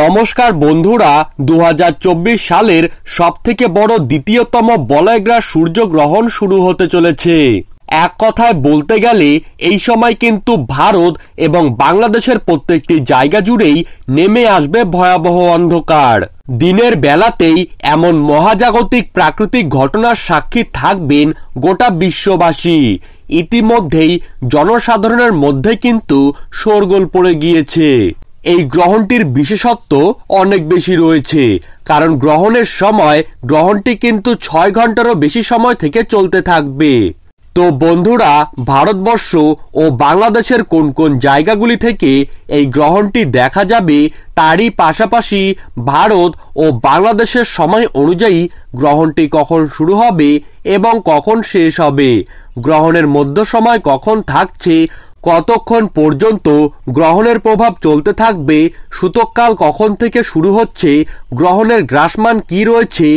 নমস্কার বন্ধুরা দু সালের সবথেকে বড় দ্বিতীয়তম বলয়গ্রা সূর্যগ্রহণ শুরু হতে চলেছে এক কথায় বলতে গেলে এই সময় কিন্তু ভারত এবং বাংলাদেশের প্রত্যেকটি জায়গা জুড়েই নেমে আসবে ভয়াবহ অন্ধকার দিনের বেলাতেই এমন মহাজাগতিক প্রাকৃতিক ঘটনার সাক্ষী থাকবেন গোটা বিশ্ববাসী ইতিমধ্যেই জনসাধারণের মধ্যে কিন্তু শোরগোল পড়ে গিয়েছে এই গ্রহণটির বিশেষত্ব অনেক বেশি রয়েছে কারণ গ্রহণের সময় গ্রহণটি কিন্তু ছয় ঘন্টারও বেশি সময় থেকে চলতে থাকবে তো বন্ধুরা ভারতবর্ষ ও বাংলাদেশের কোন কোন জায়গাগুলি থেকে এই গ্রহণটি দেখা যাবে তারই পাশাপাশি ভারত ও বাংলাদেশের সময় অনুযায়ী গ্রহণটি কখন শুরু হবে এবং কখন শেষ হবে গ্রহণের মধ্য সময় কখন থাকছে কতক্ষণ পর্যন্ত গ্রহণের প্রভাব চলতে থাকবে সূতককাল কখন থেকে শুরু হচ্ছে গ্রহণের গ্রাসমান কি রয়েছে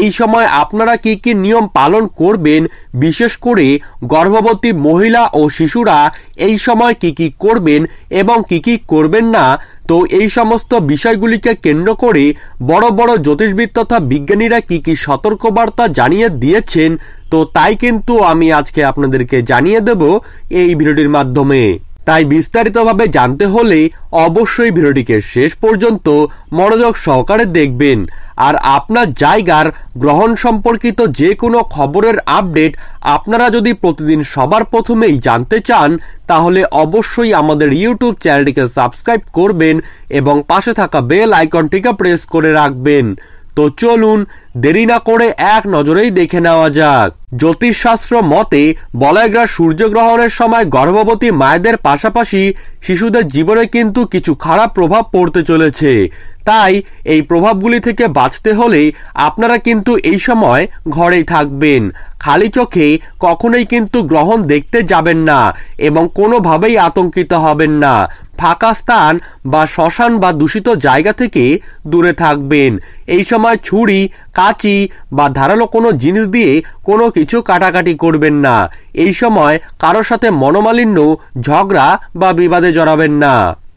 এই সময় আপনারা কি কি নিয়ম পালন করবেন বিশেষ করে গর্ভবতী মহিলা ও শিশুরা এই সময় কি কি করবেন এবং কি কি করবেন না তো এই সমস্ত বিষয়গুলিকে কেন্দ্র করে বড় বড় জ্যোতিষবিদ তথা বিজ্ঞানীরা কি কি সতর্কবার্তা জানিয়ে দিয়েছেন তো তাই কিন্তু আমি আজকে আপনাদেরকে জানিয়ে দেব এই ভিডিওটির মাধ্যমে তাই বিস্তারিতভাবে জানতে হলে অবশ্যই ভিডিওটিকে শেষ পর্যন্ত মনোযোগ সহকারে দেখবেন আর আপনার জায়গার গ্রহণ সম্পর্কিত যে কোনো খবরের আপডেট আপনারা যদি প্রতিদিন সবার প্রথমেই জানতে চান তাহলে অবশ্যই আমাদের ইউটিউব চ্যানেলটিকে সাবস্ক্রাইব করবেন এবং পাশে থাকা বেল আইকনটিকে প্রেস করে রাখবেন তো চলুন দেরি না করে এক নজরেই দেখে নেওয়া যাক জ্যোতিষশাস্ত্র মতে বলয়গ্রা সূর্যগ্রহণের সময় গর্ভবতী মায়েদের পাশাপাশি শিশুদের জীবনে কিন্তু কিছু খারাপ প্রভাব পড়তে চলেছে তাই এই প্রভাবগুলি থেকে বাঁচতে হলে আপনারা কিন্তু এই সময় ঘরেই থাকবেন খালি চোখে কখনোই কিন্তু গ্রহণ দেখতে যাবেন না এবং কোনোভাবেই আতঙ্কিত হবেন না ফাঁকা স্থান বা শ্মশান বা দূষিত জায়গা থেকে দূরে থাকবেন এই সময় ছুরি কাঁচি বা ধারালো কোনো জিনিস দিয়ে কোনো কিছু কাটাকাটি করবেন না এই সময় কারোর সাথে মনোমালিন্য ঝগড়া বা বিবাদে জড়াবেন না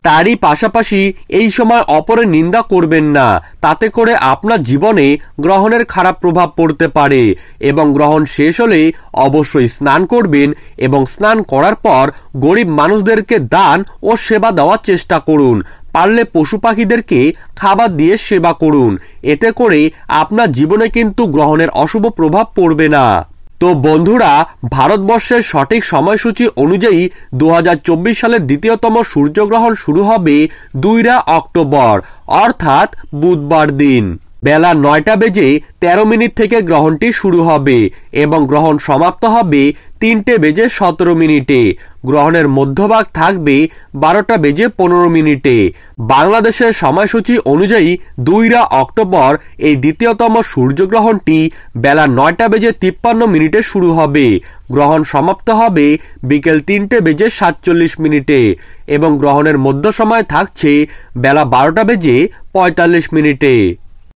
তারই পাশাপাশি এই সময় অপরের নিন্দা করবেন না তাতে করে আপনার জীবনে গ্রহণের খারাপ প্রভাব পড়তে পারে এবং গ্রহণ শেষ হলে অবশ্যই স্নান করবেন এবং স্নান করার পর গরিব মানুষদেরকে দান ও সেবা দেওয়ার চেষ্টা করুন পারলে পশু পাখিদেরকে খাবার দিয়ে সেবা করুন এতে করে আপনার জীবনে কিন্তু গ্রহণের অশুভ প্রভাব পড়বে না তো বন্ধুরা ভারতবর্ষের সঠিক সময়সূচি অনুযায়ী দু সালের দ্বিতীয়তম সূর্যগ্রহণ শুরু হবে দুইরা অক্টোবর অর্থাৎ বুধবার দিন বেলা নয়টা বেজে ১৩ মিনিট থেকে গ্রহণটি শুরু হবে এবং গ্রহণ সমাপ্ত হবে তিনটে বেজে সতেরো মিনিটে গ্রহণের মধ্যভাগ থাকবে বারোটা বেজে পনেরো মিনিটে বাংলাদেশের সময়সূচি অনুযায়ী দুইরা অক্টোবর এই দ্বিতীয়তম সূর্যগ্রহণটি বেলা নয়টা বেজে তিপ্পান্ন মিনিটে শুরু হবে গ্রহণ সমাপ্ত হবে বিকেল তিনটে বেজে সাতচল্লিশ মিনিটে এবং গ্রহণের মধ্য সময় থাকছে বেলা বারোটা বেজে পঁয়তাল্লিশ মিনিটে